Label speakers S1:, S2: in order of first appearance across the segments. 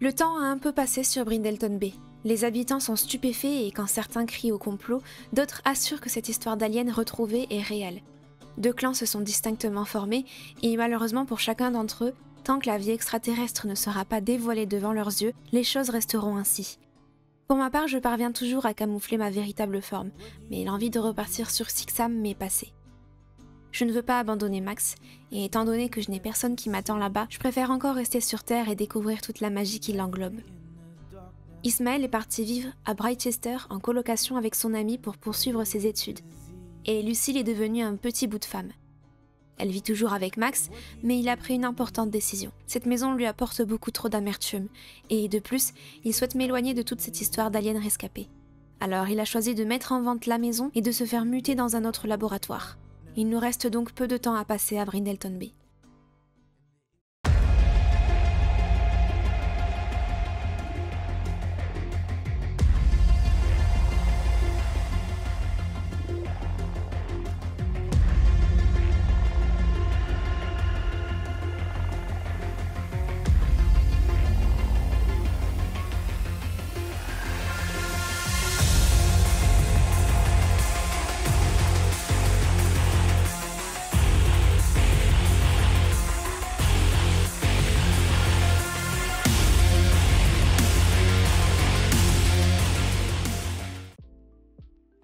S1: Le temps a un peu passé sur Brindleton Bay. Les habitants sont stupéfaits et quand certains crient au complot, d'autres assurent que cette histoire d'aliens retrouvée est réelle. Deux clans se sont distinctement formés et malheureusement pour chacun d'entre eux, tant que la vie extraterrestre ne sera pas dévoilée devant leurs yeux, les choses resteront ainsi. Pour ma part, je parviens toujours à camoufler ma véritable forme, mais l'envie de repartir sur Sixam m'est passée. Je ne veux pas abandonner Max, et étant donné que je n'ai personne qui m'attend là-bas, je préfère encore rester sur Terre et découvrir toute la magie qui l'englobe. Ismaël est parti vivre à Brightchester en colocation avec son ami pour poursuivre ses études. Et Lucille est devenue un petit bout de femme. Elle vit toujours avec Max, mais il a pris une importante décision. Cette maison lui apporte beaucoup trop d'amertume, et de plus, il souhaite m'éloigner de toute cette histoire d'alien rescapés. Alors il a choisi de mettre en vente la maison et de se faire muter dans un autre laboratoire. Il nous reste donc peu de temps à passer à Brindleton Bay.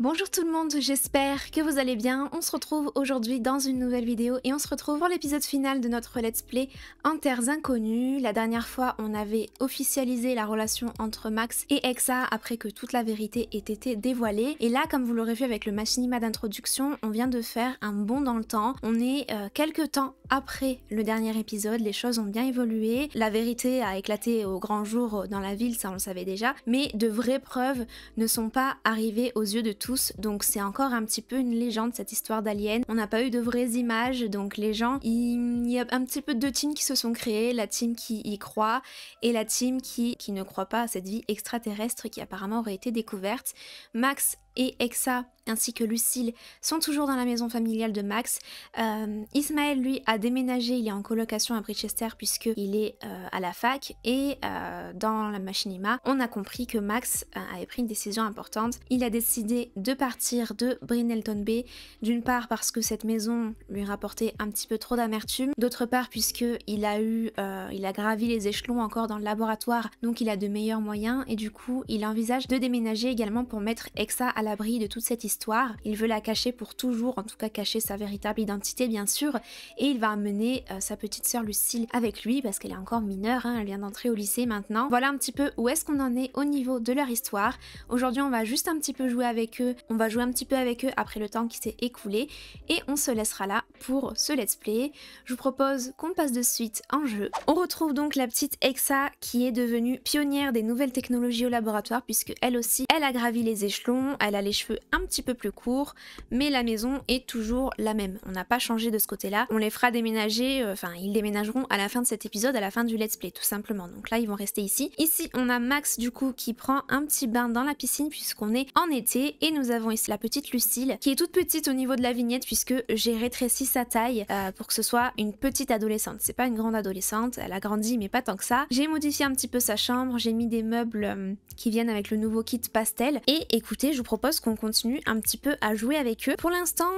S1: Bonjour tout le monde, j'espère que vous allez bien. On se retrouve aujourd'hui dans une nouvelle vidéo et on se retrouve pour l'épisode final de notre Let's Play en terres inconnues. La dernière fois, on avait officialisé la relation entre Max et Exa après que toute la vérité ait été dévoilée. Et là, comme vous l'aurez vu avec le machinima d'introduction, on vient de faire un bond dans le temps. On est euh, quelque quelques temps après le dernier épisode, les choses ont bien évolué. La vérité a éclaté au grand jour euh, dans la ville, ça on le savait déjà. Mais de vraies preuves ne sont pas arrivées aux yeux de tous donc c'est encore un petit peu une légende cette histoire d'Alien. On n'a pas eu de vraies images, donc les gens, il y a un petit peu deux teams qui se sont créées, la team qui y croit et la team qui, qui ne croit pas à cette vie extraterrestre qui apparemment aurait été découverte. Max et Exa ainsi que Lucille sont toujours dans la maison familiale de Max. Euh, Ismaël, lui, a déménagé, il est en colocation à puisque puisqu'il est euh, à la fac et euh, dans la machinima, on a compris que Max avait pris une décision importante. Il a décidé de partir de Brinelton Bay, d'une part parce que cette maison lui rapportait un petit peu trop d'amertume, d'autre part puisqu'il a eu, il a gravi les échelons encore dans le laboratoire, donc il a de meilleurs moyens et du coup il envisage de déménager également pour mettre Exa à la l'abri de toute cette histoire. Il veut la cacher pour toujours, en tout cas cacher sa véritable identité bien sûr, et il va amener euh, sa petite sœur Lucille avec lui parce qu'elle est encore mineure, hein, elle vient d'entrer au lycée maintenant. Voilà un petit peu où est-ce qu'on en est au niveau de leur histoire. Aujourd'hui on va juste un petit peu jouer avec eux, on va jouer un petit peu avec eux après le temps qui s'est écoulé et on se laissera là pour ce let's play. Je vous propose qu'on passe de suite en jeu. On retrouve donc la petite Exa qui est devenue pionnière des nouvelles technologies au laboratoire puisque elle aussi elle a gravi les échelons, elle les cheveux un petit peu plus courts, mais la maison est toujours la même. On n'a pas changé de ce côté-là. On les fera déménager, euh, enfin ils déménageront à la fin de cet épisode, à la fin du let's play tout simplement. Donc là ils vont rester ici. Ici on a Max du coup qui prend un petit bain dans la piscine puisqu'on est en été et nous avons ici la petite Lucille qui est toute petite au niveau de la vignette puisque j'ai rétréci sa taille euh, pour que ce soit une petite adolescente. C'est pas une grande adolescente, elle a grandi mais pas tant que ça. J'ai modifié un petit peu sa chambre, j'ai mis des meubles euh, qui viennent avec le nouveau kit pastel et écoutez je vous propose qu'on continue un petit peu à jouer avec eux. Pour l'instant,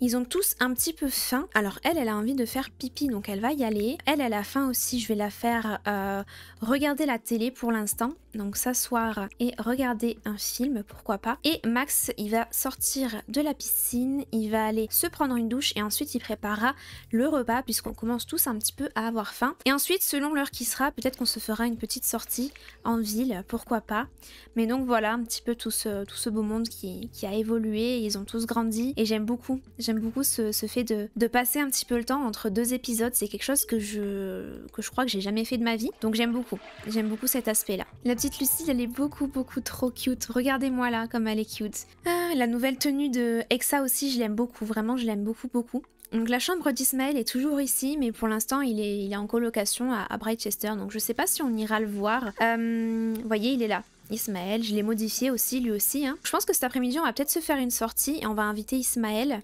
S1: ils ont tous un petit peu faim. Alors elle, elle a envie de faire pipi, donc elle va y aller. Elle, elle a faim aussi, je vais la faire euh, regarder la télé pour l'instant. Donc s'asseoir et regarder un film, pourquoi pas. Et Max, il va sortir de la piscine, il va aller se prendre une douche et ensuite il préparera le repas puisqu'on commence tous un petit peu à avoir faim. Et ensuite, selon l'heure qui sera, peut-être qu'on se fera une petite sortie en ville, pourquoi pas. Mais donc voilà un petit peu tout ce, tout ce beau monde qui, a évolué, ils ont tous grandi et j'aime beaucoup. J'aime beaucoup ce, fait de, passer un petit peu le temps entre deux épisodes. C'est quelque chose que je, que je crois que j'ai jamais fait de ma vie. Donc j'aime beaucoup. J'aime beaucoup cet aspect-là. La petite lucie elle est beaucoup, beaucoup trop cute. Regardez-moi là, comme elle est cute. Ah, la nouvelle tenue de Hexa aussi, je l'aime beaucoup. Vraiment, je l'aime beaucoup, beaucoup. Donc la chambre d'Ismaël est toujours ici, mais pour l'instant il est, il est en colocation à, Brightchester, donc je sais pas si on ira le voir. Euh, voyez, il est là. Ismaël. Je l'ai modifié aussi, lui aussi. Hein. Je pense que cet après-midi, on va peut-être se faire une sortie et on va inviter Ismaël.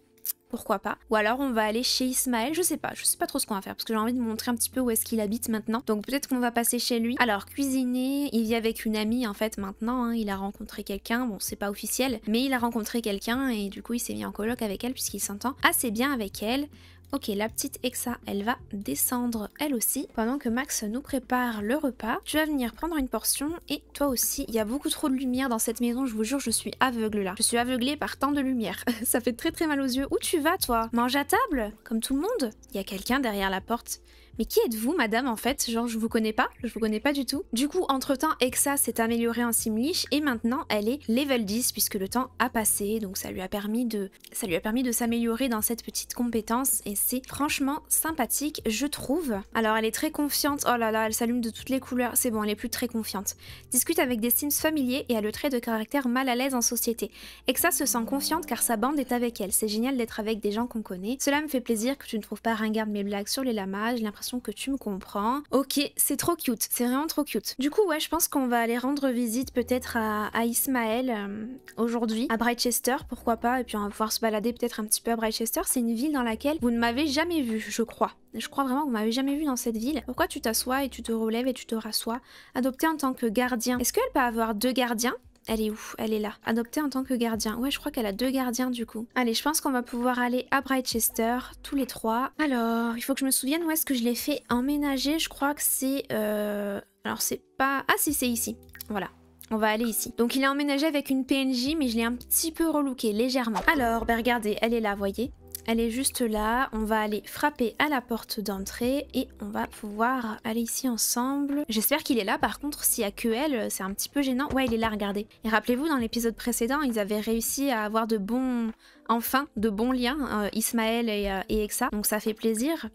S1: Pourquoi pas Ou alors on va aller chez Ismaël, je sais pas, je sais pas trop ce qu'on va faire parce que j'ai envie de montrer un petit peu où est-ce qu'il habite maintenant. Donc peut-être qu'on va passer chez lui. Alors cuisiner, il vit avec une amie en fait maintenant, hein. il a rencontré quelqu'un, bon c'est pas officiel, mais il a rencontré quelqu'un et du coup il s'est mis en coloc avec elle puisqu'il s'entend assez bien avec elle. Ok, la petite Exa, elle va descendre elle aussi, pendant que Max nous prépare le repas. Tu vas venir prendre une portion et toi aussi. Il y a beaucoup trop de lumière dans cette maison, je vous jure, je suis aveugle là. Je suis aveuglée par tant de lumière. Ça fait très très mal aux yeux. Où tu vas toi Mange à table Comme tout le monde Il y a quelqu'un derrière la porte. Mais qui êtes-vous, madame, en fait Genre, je vous connais pas, je vous connais pas du tout. Du coup, entre-temps, Exa s'est améliorée en Simlish et maintenant, elle est level 10 puisque le temps a passé, donc ça lui a permis de, ça lui a permis de s'améliorer dans cette petite compétence et c'est franchement sympathique, je trouve. Alors, elle est très confiante. Oh là là, elle s'allume de toutes les couleurs. C'est bon, elle est plus très confiante. Discute avec des Sims familiers et a le trait de caractère mal à l'aise en société. Exa se sent confiante car sa bande est avec elle. C'est génial d'être avec des gens qu'on connaît. Cela me fait plaisir que tu ne trouves pas ringard mes blagues sur les J'ai l'impression que tu me comprends. Ok, c'est trop cute, c'est vraiment trop cute. Du coup, ouais, je pense qu'on va aller rendre visite peut-être à, Ismaël euh, aujourd'hui, à Brightchester, pourquoi pas, et puis on va pouvoir se balader peut-être un petit peu à Brightchester. C'est une ville dans laquelle vous ne m'avez jamais vu, je crois. Je crois vraiment que vous m'avez jamais vu dans cette ville. Pourquoi tu t'assois et tu te relèves et tu te rassois adopté en tant que gardien. Est-ce qu'elle peut avoir deux gardiens elle est où Elle est là. Adoptée en tant que gardien. Ouais, je crois qu'elle a deux gardiens du coup. Allez, je pense qu'on va pouvoir aller à Brightchester, tous les trois. Alors, il faut que je me souvienne où est-ce que je l'ai fait emménager. Je crois que c'est... Euh, alors c'est pas... Ah si, c'est ici. Voilà. On va aller ici. Donc il est emménagé avec une PNJ, mais je l'ai un petit peu relooké, légèrement. Alors, ben, regardez, elle est là, voyez elle est juste là, on va aller frapper à la porte d'entrée et on va pouvoir aller ici ensemble. J'espère qu'il est là par contre, s'il n'y a que elle, c'est un petit peu gênant. Ouais, il est là, regardez. Et rappelez-vous, dans l'épisode précédent, ils avaient réussi à avoir de bons... Enfin, de bons liens, euh, Ismaël euh, et, Exa, donc ça fait plaisir.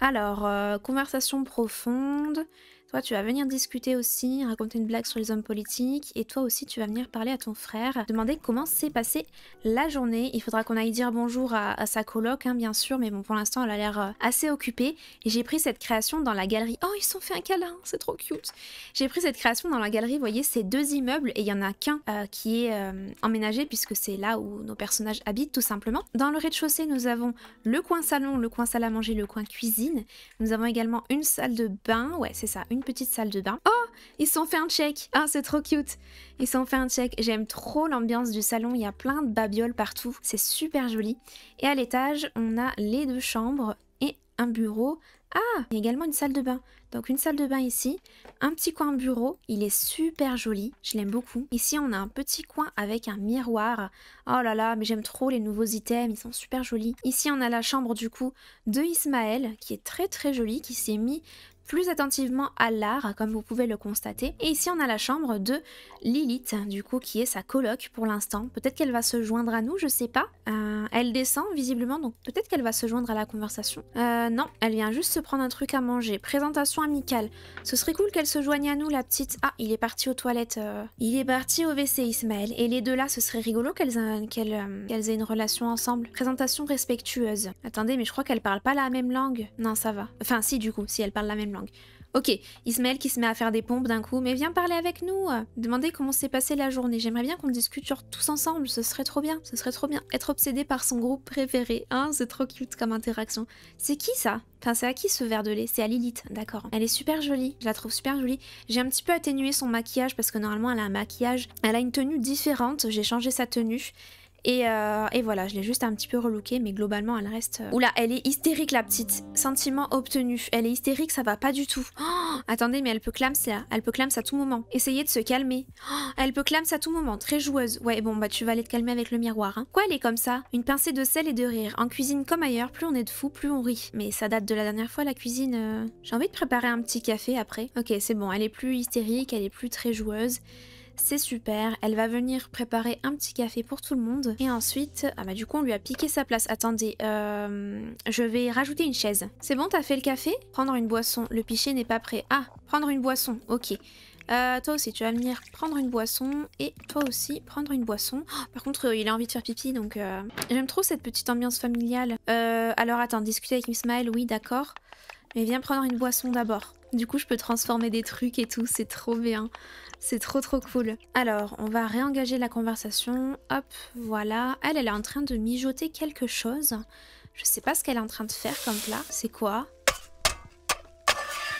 S1: Alors, euh, conversation profonde. Toi, tu vas venir discuter aussi, raconter une blague sur les hommes politiques. Et toi aussi, tu vas venir parler à ton frère, demander comment s'est passée la journée. Il faudra qu'on aille dire bonjour à, sa coloc, hein, bien sûr. Mais bon, pour l'instant, elle a l'air euh, assez occupée. Et j'ai pris cette création dans la galerie. Oh, ils se sont fait un câlin, c'est trop cute. J'ai pris cette création dans la galerie, vous voyez, c'est deux immeubles. Et il y en a qu'un euh, qui est euh, emménagé, puisque c'est là où nos personnages habitent, tout simplement. Dans le rez-de-chaussée, nous avons le coin salon, le coin salle à manger, le coin cuisine. Nous avons également une salle de bain. Ouais, c'est ça, une petite salle de bain. Oh, ils sont fait un check. Ah, oh, c'est trop cute. Ils sont fait un check. J'aime trop l'ambiance du salon. Il y a plein de babioles partout. C'est super joli. Et à l'étage, on a les deux chambres et un bureau. Ah, il y a également une salle de bain. Donc une salle de bain ici, un petit coin bureau, il est super joli, je l'aime beaucoup. Ici on a un petit coin avec un miroir. Oh là là, mais j'aime trop les nouveaux items, ils sont super jolis. Ici on a la chambre du coup de Ismaël qui est très très jolie, qui s'est mis plus attentivement à l'art, comme vous pouvez le constater. Et ici, on a la chambre de Lilith, du coup, qui est sa coloc pour l'instant. Peut-être qu'elle va se joindre à nous, je sais pas. Euh, elle descend, visiblement, donc peut-être qu'elle va se joindre à la conversation. Euh, non, elle vient juste se prendre un truc à manger. Présentation amicale. Ce serait cool qu'elle se joigne à nous, la petite... Ah, il est parti aux toilettes. Euh. Il est parti au WC, Ismaël. Et les deux là, ce serait rigolo qu'elles aient, euh, aient une relation ensemble. Présentation respectueuse. Attendez, mais je crois qu'elle parle pas la même langue. Non, ça va. Enfin, si, du coup, si elle parle la même langue. Ok, Ismaël qui se met à faire des pompes d'un coup, mais viens parler avec nous, demandez comment s'est passée la journée, j'aimerais bien qu'on discute tous ensemble, ce serait trop bien, ce serait trop bien. Être obsédé par son groupe préféré, hein, c'est trop cute comme interaction. C'est qui ça Enfin, c'est à qui ce verre de lait C'est à Lilith, d'accord. Elle est super jolie, je la trouve super jolie. J'ai un petit peu atténué son maquillage parce que normalement elle a un maquillage, elle a une tenue différente, j'ai changé sa tenue. Euh, et, voilà, je l'ai juste un petit peu relookée, mais globalement, elle reste... Euh, Oula, elle est hystérique, la petite. Sentiment obtenu. Elle est hystérique, ça va pas du tout. Oh, attendez, mais elle peut clamser. ça. Hein. Elle peut clamser ça tout moment. Essayez de se calmer. Oh, elle peut clamser ça tout moment. Très joueuse. Ouais, bon, bah tu vas aller te calmer avec le miroir. Hein. Quoi, elle est comme ça Une pincée de sel et de rire. En cuisine comme ailleurs, plus on est de fou, plus on rit. Mais ça date de la dernière fois, la cuisine... Euh. J'ai envie de préparer un petit café après. Ok, c'est bon, elle est plus hystérique, elle est plus très joueuse c'est super, elle va venir préparer un petit café pour tout le monde. Et ensuite, ah bah du coup on lui a piqué sa place. Attendez, euh, je vais rajouter une chaise. C'est bon, t'as fait le café Prendre une boisson, le pichet n'est pas prêt. Ah, prendre une boisson, ok. Euh, toi aussi, tu vas venir prendre une boisson. Et toi aussi, prendre une boisson. Oh, par contre, euh, il a envie de faire pipi, donc... J'aime trop cette petite ambiance familiale. alors attends, discuter avec Miss oui, d'accord. Mais viens prendre une boisson d'abord. Du coup, je peux transformer des trucs et tout, c'est trop bien. C'est trop trop cool. Alors, on va réengager la conversation. Hop, voilà. Elle, elle est en train de mijoter quelque chose. Je sais pas ce qu'elle est en train de faire comme là. C'est quoi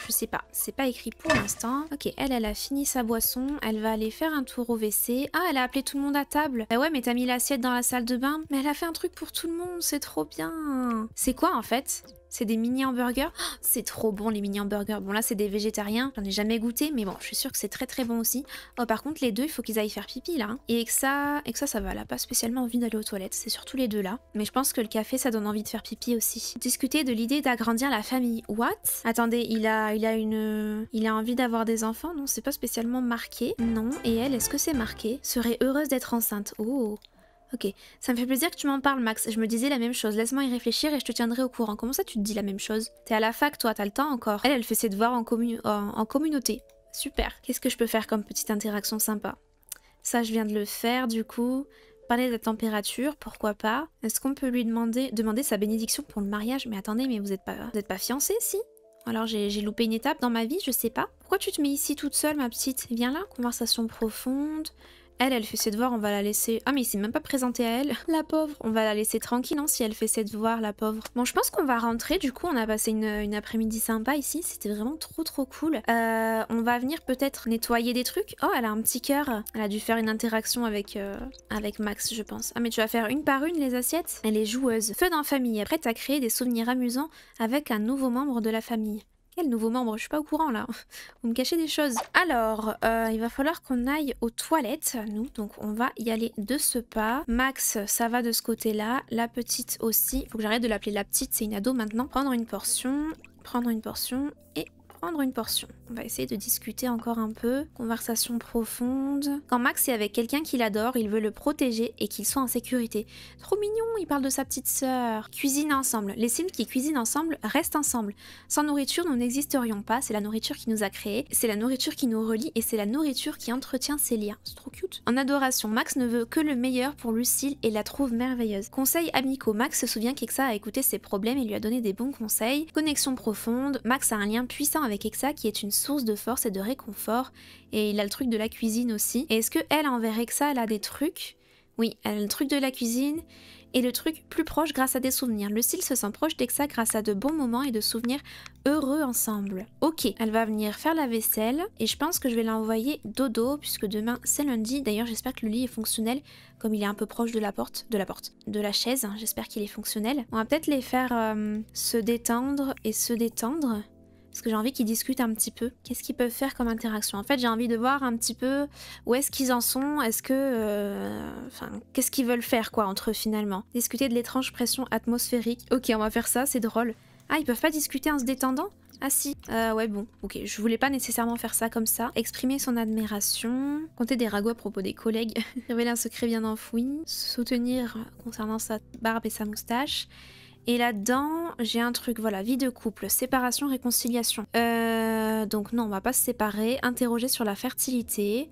S1: je sais pas, c'est pas écrit pour l'instant. Ok, elle, elle a fini sa boisson, elle va aller faire un tour au WC. Ah, elle a appelé tout le monde à table. Bah ouais, mais t'as mis l'assiette dans la salle de bain. Mais elle a fait un truc pour tout le monde, c'est trop bien. C'est quoi en fait c'est des mini hamburgers. Oh, c'est trop bon les mini hamburgers. Bon là c'est des végétariens, j'en ai jamais goûté, mais bon, je suis sûre que c'est très très bon aussi. Oh par contre les deux, il faut qu'ils aillent faire pipi là. Hein. Et que ça, et que ça, ça va, là pas spécialement envie d'aller aux toilettes, c'est surtout les deux là. Mais je pense que le café ça donne envie de faire pipi aussi. Discuter de l'idée d'agrandir la famille. What Attendez, il a, il a une, il a envie d'avoir des enfants Non, c'est pas spécialement marqué. Non. Et elle, est-ce que c'est marqué Serait heureuse d'être enceinte. Oh. Ok, ça me fait plaisir que tu m'en parles, Max. Je me disais la même chose. Laisse-moi y réfléchir et je te tiendrai au courant. Comment ça, tu te dis la même chose T'es à la fac, toi, t'as le temps encore. Elle, elle fait ses devoirs en, commun... en... communauté. Super. Qu'est-ce que je peux faire comme petite interaction sympa Ça, je viens de le faire, du coup. Parler de la température, pourquoi pas Est-ce qu'on peut lui demander demander sa bénédiction pour le mariage Mais attendez, mais vous n'êtes pas, vous êtes pas fiancés, si alors j'ai loupé une étape dans ma vie, je sais pas. Pourquoi tu te mets ici toute seule, ma petite Viens là, conversation profonde. Elle, elle fait ses devoirs, on va la laisser. Ah, mais il s'est même pas présenté à elle. La pauvre. On va la laisser tranquille, non hein, si elle fait ses devoirs, la pauvre. Bon, je pense qu'on va rentrer. Du coup, on a passé une, une après-midi sympa ici. C'était vraiment trop, trop cool. Euh, on va venir peut-être nettoyer des trucs. Oh, elle a un petit cœur. Elle a dû faire une interaction avec, euh, avec Max, je pense. Ah, mais tu vas faire une par une les assiettes Elle est joueuse. Feu dans famille, prête à créer des souvenirs amusants avec un nouveau membre de la famille. Quel nouveau membre Je suis pas au courant là. Vous me cachez des choses. Alors, euh, il va falloir qu'on aille aux toilettes, nous. Donc on va y aller de ce pas. Max, ça va de ce côté-là. La petite aussi. Faut que j'arrête de l'appeler la petite, c'est une ado maintenant. Prendre une portion, prendre une portion et prendre une portion. On va essayer de discuter encore un peu. Conversation profonde. Quand Max est avec quelqu'un qu'il adore, il veut le protéger et qu'il soit en sécurité. Trop mignon, il parle de sa petite sœur. Cuisine ensemble. Les Sims qui cuisinent ensemble restent ensemble. Sans nourriture, nous n'existerions pas. C'est la nourriture qui nous a créés. C'est la nourriture qui nous relie et c'est la nourriture qui entretient ces liens. C'est trop cute. En adoration, Max ne veut que le meilleur pour Lucille et la trouve merveilleuse. Conseil amicaux. Max se souvient qu'Exa a écouté ses problèmes et lui a donné des bons conseils. Connexion profonde. Max a un lien puissant avec Exa qui est une source de force et de réconfort. Et il a le truc de la cuisine aussi. est-ce que elle, envers Exa, elle a des trucs Oui, elle a le truc de la cuisine et le truc plus proche grâce à des souvenirs. Le Lucille se sent proche d'Exa grâce à de bons moments et de souvenirs heureux ensemble. Ok, elle va venir faire la vaisselle et je pense que je vais l'envoyer dodo puisque demain c'est lundi. D'ailleurs j'espère que le lit est fonctionnel comme il est un peu proche de la porte, de la porte, de la chaise. Hein. j'espère qu'il est fonctionnel. On va peut-être les faire euh, se détendre et se détendre. Parce que j'ai envie qu'ils discutent un petit peu. Qu'est-ce qu'ils peuvent faire comme interaction En fait, j'ai envie de voir un petit peu où est-ce qu'ils en sont. Est-ce que. Euh, enfin, qu'est-ce qu'ils veulent faire, quoi, entre eux finalement Discuter de l'étrange pression atmosphérique. Ok, on va faire ça, c'est drôle. Ah, ils peuvent pas discuter en se détendant ah si, euh, ouais bon, ok, je voulais pas nécessairement faire ça comme ça. Exprimer son admiration, compter des ragots à propos des collègues, révéler un secret bien enfoui, soutenir concernant sa barbe et sa moustache, et là-dedans, j'ai un truc, voilà, vie de couple, séparation, réconciliation. Euh, donc non, on va pas se séparer. Interroger sur la fertilité.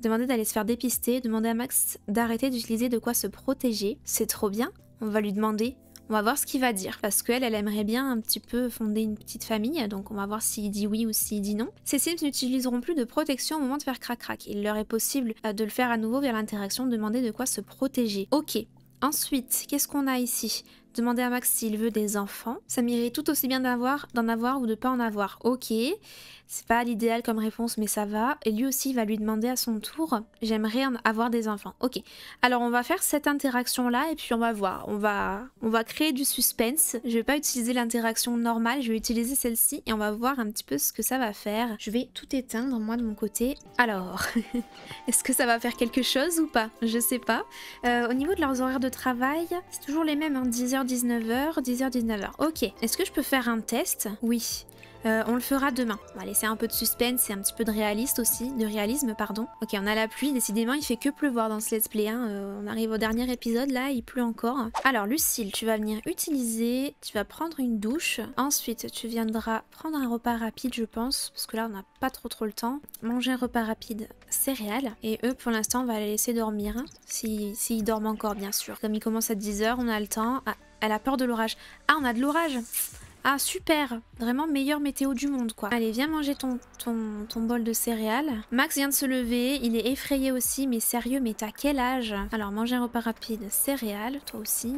S1: Demander d'aller se faire dépister. Demander à Max d'arrêter d'utiliser de quoi se protéger. C'est trop bien. On va lui demander. On va voir ce qu'il va dire. Parce qu'elle, elle aimerait bien un petit peu fonder une petite famille. Donc on va voir s'il dit oui ou s'il dit non. Ces Sims n'utiliseront plus de protection au moment de faire crac-crac. Il leur est possible euh, de le faire à nouveau via l'interaction. Demander de quoi se protéger. Ok. Ensuite, qu'est-ce qu'on a ici Demander à Max s'il veut des enfants. Ça m'irait tout aussi bien d'en avoir ou de pas en avoir. Ok. C'est pas l'idéal comme réponse, mais ça va. Et lui aussi, il va lui demander à son tour J'aimerais avoir des enfants. Ok. Alors, on va faire cette interaction-là et puis on va voir. On va, on va créer du suspense. Je vais pas utiliser l'interaction normale, je vais utiliser celle-ci et on va voir un petit peu ce que ça va faire. Je vais tout éteindre, moi, de mon côté. Alors, est-ce que ça va faire quelque chose ou pas Je sais pas. Euh, au niveau de leurs horaires de travail, c'est toujours les mêmes 10h, 19h, 10h, 19h. Ok. Est-ce que je peux faire un test Oui. Euh, on le fera demain. On va laisser un peu de suspense c'est un petit peu de réalisme aussi, de réalisme pardon. Ok, on a la pluie. Décidément, il fait que pleuvoir dans ce let's play. Hein. Euh, on arrive au dernier épisode là, il pleut encore. Alors Lucille, tu vas venir utiliser, tu vas prendre une douche. Ensuite, tu viendras prendre un repas rapide, je pense, parce que là, on n'a pas trop trop le temps. Manger un repas rapide, céréales. Et eux, pour l'instant, on va les laisser dormir, hein. s'ils dorment encore, bien sûr. Comme il commence à 10h, on a le temps. Ah, elle a peur de l'orage. Ah, on a de l'orage ah super, vraiment meilleure météo du monde quoi. Allez viens manger ton, ton, ton bol de céréales. Max vient de se lever, il est effrayé aussi mais sérieux mais t'as quel âge Alors manger un repas rapide, céréales, toi aussi.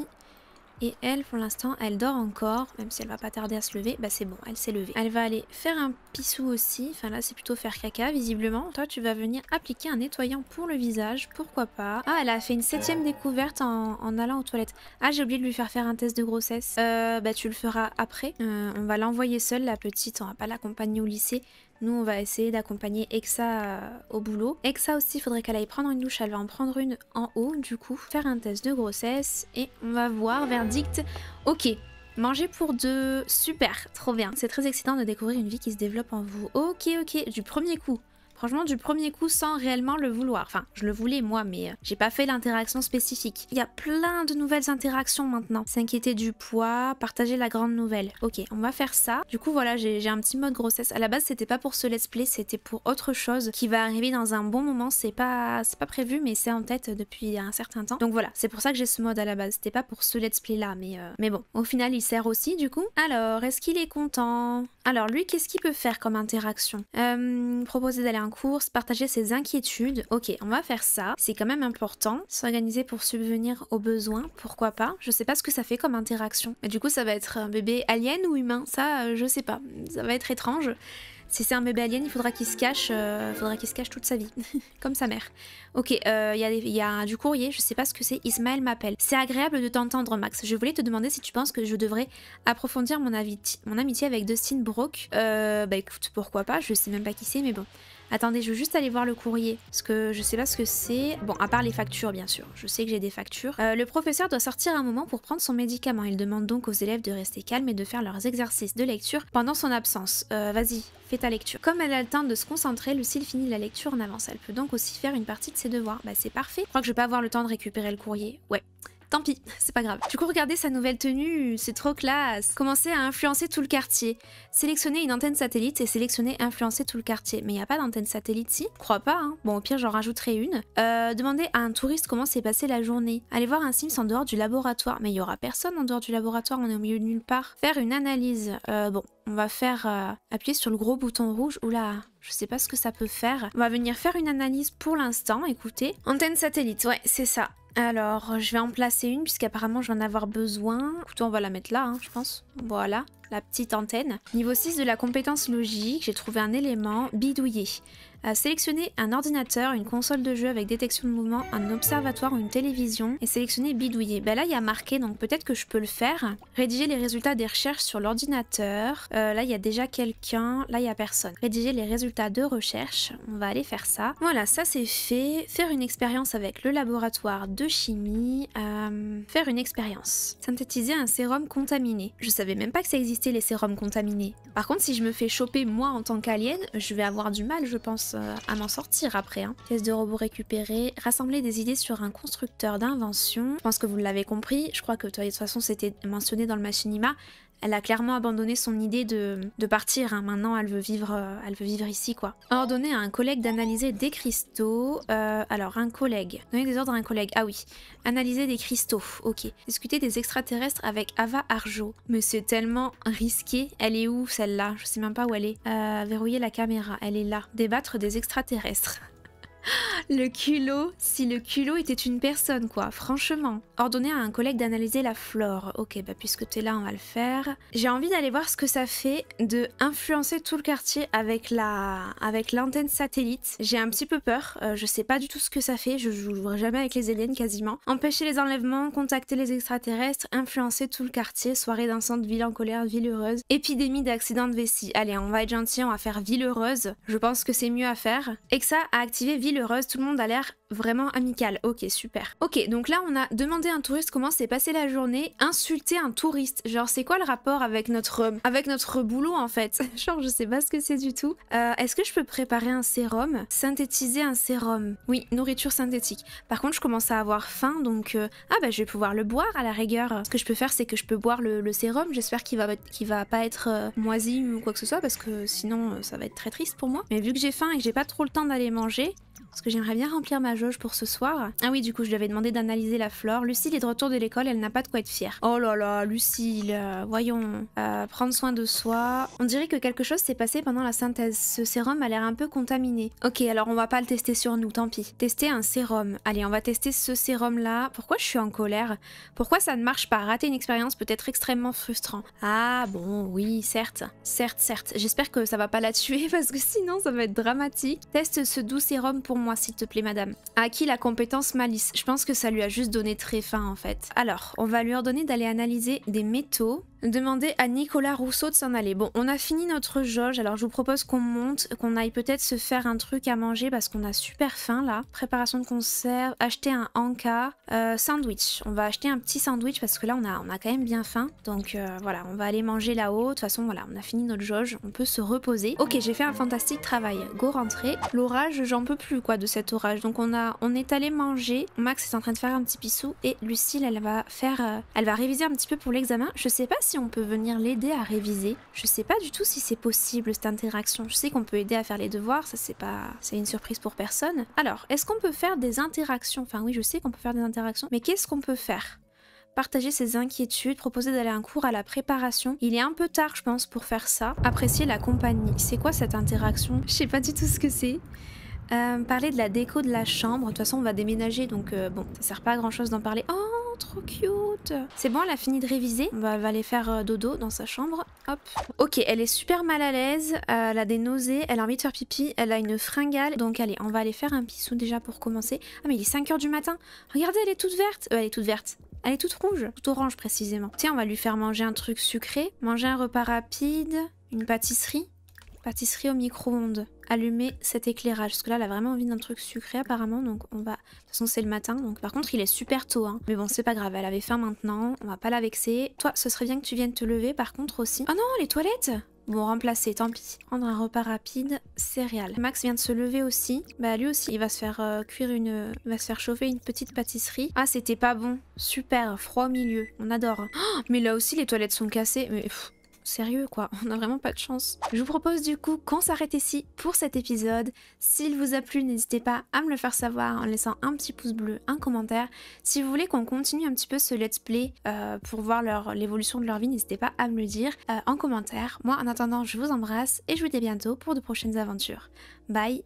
S1: Et elle, pour l'instant, elle dort encore, même si elle va pas tarder à se lever, bah c'est bon, elle s'est levée. Elle va aller faire un pissou aussi, enfin là c'est plutôt faire caca visiblement. Toi tu vas venir appliquer un nettoyant pour le visage, pourquoi pas. Ah elle a fait une septième découverte en, allant aux toilettes. Ah j'ai oublié de lui faire faire un test de grossesse. Euh, bah tu le feras après, euh, on va l'envoyer seule la petite, on va pas l'accompagner au lycée. Nous, on va essayer d'accompagner Exa euh, au boulot. Exa aussi, il faudrait qu'elle aille prendre une douche. Elle va en prendre une en haut, du coup. Faire un test de grossesse et on va voir. Verdict. Ok, Manger pour deux, super, trop bien. C'est très excitant de découvrir une vie qui se développe en vous. Ok, ok, du premier coup. Franchement, du premier coup, sans réellement le vouloir. Enfin, je le voulais moi, mais euh, j'ai pas fait l'interaction spécifique. Il y a plein de nouvelles interactions maintenant. S'inquiéter du poids, partager la grande nouvelle. Ok, on va faire ça. Du coup, voilà, j'ai un petit mode grossesse. À la base, c'était pas pour ce let's play, c'était pour autre chose qui va arriver dans un bon moment. C'est pas, pas prévu, mais c'est en tête depuis un certain temps. Donc voilà, c'est pour ça que j'ai ce mode à la base. C'était pas pour ce let's play là, mais, euh, mais bon. Au final, il sert aussi, du coup. Alors, est-ce qu'il est content Alors, lui, qu'est-ce qu'il peut faire comme interaction euh, Proposer d'aller en course, partager ses inquiétudes. Ok, on va faire ça, c'est quand même important. S'organiser pour subvenir aux besoins, pourquoi pas. Je sais pas ce que ça fait comme interaction. Et du coup, ça va être un bébé alien ou humain, ça, euh, je sais pas. Ça va être étrange. Si c'est un bébé alien, il faudra qu'il se cache, euh, faudra qu'il se cache toute sa vie, comme sa mère. Ok, il euh, y, a du courrier, je sais pas ce que c'est, Ismaël m'appelle. C'est agréable de t'entendre, Max. Je voulais te demander si tu penses que je devrais approfondir mon, amitié avec Dustin Brock. bah écoute, pourquoi pas, je sais même pas qui c'est, mais bon. Attendez, je veux juste aller voir le courrier, parce que je sais pas ce que c'est. Bon, à part les factures, bien sûr. Je sais que j'ai des factures. Euh, le professeur doit sortir un moment pour prendre son médicament. Il demande donc aux élèves de rester calmes et de faire leurs exercices de lecture pendant son absence. Euh, vas-y, fais ta lecture. Comme elle a le temps de se concentrer, Lucille finit la lecture en avance. Elle peut donc aussi faire une partie de ses devoirs. Bah c'est parfait. Je crois que je vais pas avoir le temps de récupérer le courrier. Ouais. Tant pis, c'est pas grave. Du coup, regardez sa nouvelle tenue, c'est trop classe. Commencez à influencer tout le quartier. Sélectionnez une antenne satellite et sélectionnez influencer tout le quartier. Mais il n'y a pas d'antenne satellite, ici, Crois pas, hein. Bon, au pire, j'en rajouterai une. Euh, demandez à un touriste comment s'est passée la journée. Allez voir un Sims en dehors du laboratoire. Mais il n'y aura personne en dehors du laboratoire, on est au milieu de nulle part. Faire une analyse. Euh, bon, on va faire euh, appuyer sur le gros bouton rouge. Oula, je sais pas ce que ça peut faire. On va venir faire une analyse pour l'instant, écoutez. Antenne satellite, ouais, c'est ça. Alors, je vais en placer une puisqu'apparemment je vais en avoir besoin. Écoutez, on va la mettre là, hein, je pense. Voilà la petite antenne. Niveau 6 de la compétence logique, j'ai trouvé un élément bidouiller. sélectionner un ordinateur, une console de jeu avec détection de mouvement, un observatoire ou une télévision et sélectionner bidouiller. Ben là, il y a marqué, donc peut-être que je peux le faire. Rédiger les résultats des recherches sur l'ordinateur. Euh, là, il y a déjà quelqu'un. Là, il n'y a personne. Rédiger les résultats de recherche. On va aller faire ça. Voilà, ça c'est fait. Faire une expérience avec le laboratoire de chimie. Euh, faire une expérience. Synthétiser un sérum contaminé. Je savais même pas que ça existait les sérums contaminés. Par contre, si je me fais choper moi en tant qu'alien, je vais avoir du mal, je pense, euh, à m'en sortir après. Hein. de robot récupéré, rassembler des idées sur un constructeur d'invention. Je pense que vous l'avez compris, je crois que de toute façon c'était mentionné dans le machinima elle a clairement abandonné son idée de, partir. Hein. Maintenant, elle veut vivre, euh, elle veut vivre ici, quoi. Ordonner à un collègue d'analyser des cristaux. Euh, alors, un collègue. Donner des ordres à un collègue. Ah oui. Analyser des cristaux. Ok. Discuter des extraterrestres avec Ava Arjo. Mais c'est tellement risqué. Elle est où, celle-là Je sais même pas où elle est. Euh, verrouiller la caméra. Elle est là. Débattre des extraterrestres le culot, si le culot était une personne, quoi, franchement. Ordonner à un collègue d'analyser la flore. Ok, bah puisque t'es là, on va le faire. J'ai envie d'aller voir ce que ça fait de influencer tout le quartier avec la, avec l'antenne satellite. J'ai un petit peu peur. Euh, je sais pas du tout ce que ça fait. Je joue jamais avec les aliens quasiment. Empêcher les enlèvements, contacter les extraterrestres, influencer tout le quartier. Soirée dansante, ville en colère, ville heureuse. Épidémie d'accident de vessie. Allez, on va être gentil, on va faire ville heureuse. Je pense que c'est mieux à faire. Et que ça a activé ville heureuse, tout le monde a l'air vraiment amical. Ok, super. Ok, donc là, on a demandé à un touriste comment s'est passée la journée, insulter un touriste. Genre, c'est quoi le rapport avec notre, avec notre boulot, en fait Genre, je sais pas ce que c'est du tout. Euh, est-ce que je peux préparer un sérum Synthétiser un sérum Oui, nourriture synthétique. Par contre, je commence à avoir faim, donc... Euh, ah bah, je vais pouvoir le boire, à la rigueur. Ce que je peux faire, c'est que je peux boire le, sérum. J'espère qu'il va, va pas être euh, moisi ou quoi que ce soit, parce que sinon, ça va être très triste pour moi. Mais vu que j'ai faim et que j'ai pas trop le temps d'aller manger, parce que j'aimerais bien remplir ma jauge pour ce soir. Ah oui, du coup, je lui avais demandé d'analyser la flore. Lucille est de retour de l'école, elle n'a pas de quoi être fière. Oh là là, Lucille, euh, voyons. Euh, prendre soin de soi. On dirait que quelque chose s'est passé pendant la synthèse. Ce sérum a l'air un peu contaminé. Ok, alors on va pas le tester sur nous, tant pis. Tester un sérum. Allez, on va tester ce sérum-là. Pourquoi je suis en colère Pourquoi ça ne marche pas Rater une expérience peut être extrêmement frustrant. Ah bon, oui, certes. Certes, certes. J'espère que ça va pas la tuer parce que sinon ça va être dramatique. Teste ce doux sérum pour moi moi, s'il te plaît, madame. A qui la compétence malice. Je pense que ça lui a juste donné très faim, en fait. Alors, on va lui ordonner d'aller analyser des métaux. Demander à Nicolas Rousseau de s'en aller. Bon, on a fini notre jauge, alors je vous propose qu'on monte, qu'on aille peut-être se faire un truc à manger parce qu'on a super faim là. Préparation de conserve, acheter un Anka. Euh, sandwich. On va acheter un petit sandwich parce que là on a, on a quand même bien faim. Donc euh, voilà, on va aller manger là-haut. De toute façon, voilà, on a fini notre jauge, on peut se reposer. Ok, j'ai fait un fantastique travail. Go rentrer. L'orage, j'en peux plus de cet orage. Donc on a, on est allé manger. Max est en train de faire un petit pissou et Lucille, elle va faire, euh, elle va réviser un petit peu pour l'examen. Je sais pas si on peut venir l'aider à réviser. Je sais pas du tout si c'est possible cette interaction. Je sais qu'on peut aider à faire les devoirs, ça c'est pas, c'est une surprise pour personne. Alors, est-ce qu'on peut faire des interactions Enfin oui, je sais qu'on peut faire des interactions, mais qu'est-ce qu'on peut faire partager ses inquiétudes, proposer d'aller un cours à la préparation. Il est un peu tard, je pense, pour faire ça. Apprécier la compagnie. C'est quoi cette interaction Je sais pas du tout ce que c'est. Euh, parler de la déco de la chambre. De toute façon, on va déménager, donc euh, bon, ça sert pas à grand chose d'en parler. Oh, trop cute C'est bon, elle a fini de réviser. On va, aller faire euh, dodo dans sa chambre. Hop. Ok, elle est super mal à l'aise. elle a des nausées. Elle a envie de faire pipi. Elle a une fringale. Donc allez, on va aller faire un pissou déjà pour commencer. Ah, mais il est 5h du matin. Regardez, elle est toute verte. elle est toute verte. Elle est toute rouge, toute orange précisément. Tiens, on va lui faire manger un truc sucré, manger un repas rapide, une pâtisserie. Pâtisserie au micro-ondes. Allumer cet éclairage. Parce que là, elle a vraiment envie d'un truc sucré apparemment. Donc on va... De toute façon, c'est le matin. Donc par contre, il est super tôt. Hein. Mais bon, c'est pas grave. Elle avait faim maintenant. On va pas la vexer. Toi, ce serait bien que tu viennes te lever par contre aussi. Oh non, les toilettes Bon, remplacer, tant pis. Prendre un repas rapide, céréales. Max vient de se lever aussi. Bah lui aussi, il va se faire euh, cuire une... va se faire chauffer une petite pâtisserie. Ah, c'était pas bon. Super, froid au milieu. On adore. Hein. mais là aussi, les toilettes sont cassées. Mais sérieux quoi, on a vraiment pas de chance. Je vous propose du coup qu'on s'arrête ici pour cet épisode. S'il vous a plu, n'hésitez pas à me le faire savoir en laissant un petit pouce bleu, un commentaire. Si vous voulez qu'on continue un petit peu ce let's play euh, pour voir l'évolution de leur vie, n'hésitez pas à me le dire euh, en commentaire. Moi en attendant, je vous embrasse et je vous dis à bientôt pour de prochaines aventures. Bye